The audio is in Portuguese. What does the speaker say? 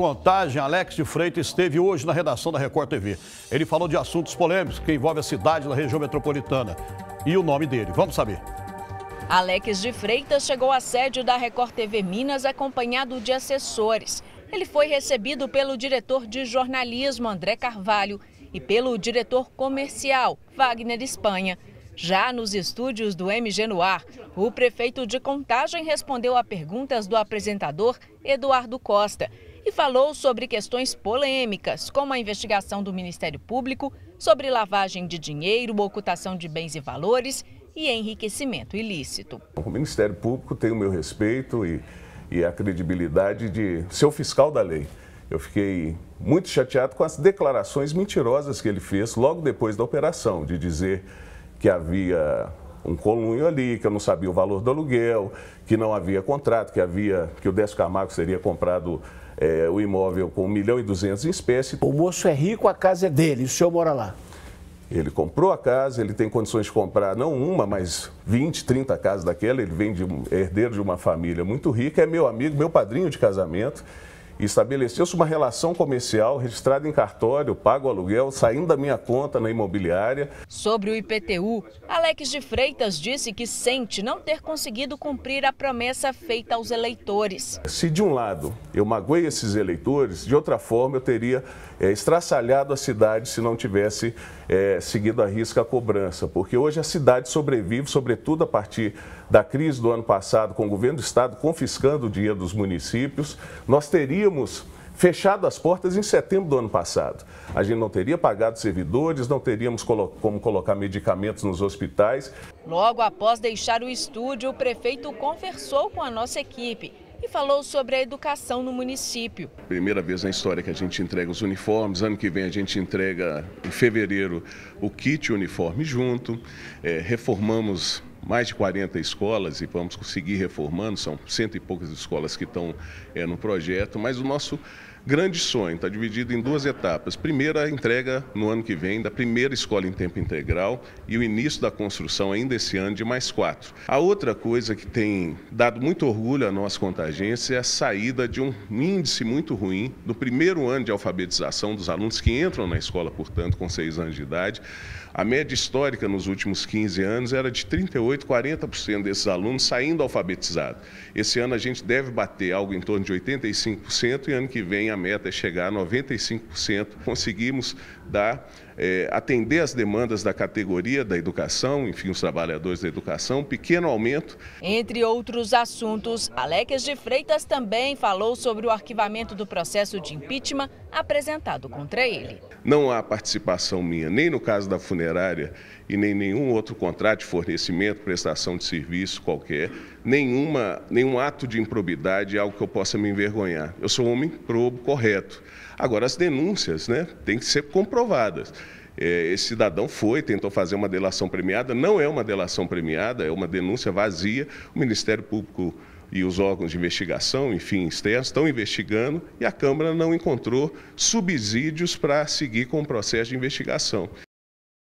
Contagem, Alex de Freitas esteve hoje na redação da Record TV. Ele falou de assuntos polêmicos que envolvem a cidade da região metropolitana e o nome dele. Vamos saber. Alex de Freitas chegou à sede da Record TV Minas acompanhado de assessores. Ele foi recebido pelo diretor de jornalismo André Carvalho e pelo diretor comercial Wagner Espanha. Já nos estúdios do MG Noir, o prefeito de Contagem respondeu a perguntas do apresentador Eduardo Costa e falou sobre questões polêmicas, como a investigação do Ministério Público sobre lavagem de dinheiro, ocultação de bens e valores e enriquecimento ilícito. O Ministério Público tem o meu respeito e, e a credibilidade de ser o fiscal da lei. Eu fiquei muito chateado com as declarações mentirosas que ele fez logo depois da operação, de dizer que havia um colunho ali, que eu não sabia o valor do aluguel, que não havia contrato, que havia que o Décio Camargo seria comprado é, o imóvel com 1 milhão e 200 em espécie. O moço é rico, a casa é dele, o senhor mora lá. Ele comprou a casa, ele tem condições de comprar não uma, mas 20, 30 casas daquela. Ele vem de é herdeiro de uma família muito rica, é meu amigo, meu padrinho de casamento estabeleceu-se uma relação comercial registrada em cartório, pago aluguel, saindo da minha conta na imobiliária. Sobre o IPTU, Alex de Freitas disse que sente não ter conseguido cumprir a promessa feita aos eleitores. Se de um lado eu magoei esses eleitores, de outra forma eu teria é, estraçalhado a cidade se não tivesse é, seguido a risca a cobrança, porque hoje a cidade sobrevive, sobretudo a partir da crise do ano passado, com o governo do estado confiscando o dinheiro dos municípios, nós teríamos fechado as portas em setembro do ano passado. A gente não teria pagado servidores, não teríamos como colocar medicamentos nos hospitais. Logo após deixar o estúdio, o prefeito conversou com a nossa equipe e falou sobre a educação no município. Primeira vez na história que a gente entrega os uniformes, ano que vem a gente entrega, em fevereiro, o kit uniforme junto, é, reformamos mais de 40 escolas e vamos conseguir reformando, são cento e poucas escolas que estão é, no projeto, mas o nosso Grande sonho, está dividido em duas etapas. Primeira, a entrega no ano que vem da primeira escola em tempo integral e o início da construção ainda esse ano de mais quatro. A outra coisa que tem dado muito orgulho a nós contagência é a saída de um índice muito ruim do primeiro ano de alfabetização dos alunos que entram na escola, portanto, com seis anos de idade. A média histórica nos últimos 15 anos era de 38, 40% desses alunos saindo alfabetizados. Esse ano a gente deve bater algo em torno de 85% e ano que vem minha meta é chegar a 95%. Conseguimos dar, é, atender as demandas da categoria da educação, enfim, os trabalhadores da educação, um pequeno aumento. Entre outros assuntos, Alex de Freitas também falou sobre o arquivamento do processo de impeachment apresentado contra ele. Não há participação minha, nem no caso da funerária e nem nenhum outro contrato de fornecimento, prestação de serviço qualquer nenhuma, nenhum ato de improbidade, é algo que eu possa me envergonhar. Eu sou um homem probo, correto. Agora, as denúncias né, têm que ser comprovadas. É, esse cidadão foi, tentou fazer uma delação premiada, não é uma delação premiada, é uma denúncia vazia. O Ministério Público e os órgãos de investigação, enfim, externos, estão investigando e a Câmara não encontrou subsídios para seguir com o processo de investigação.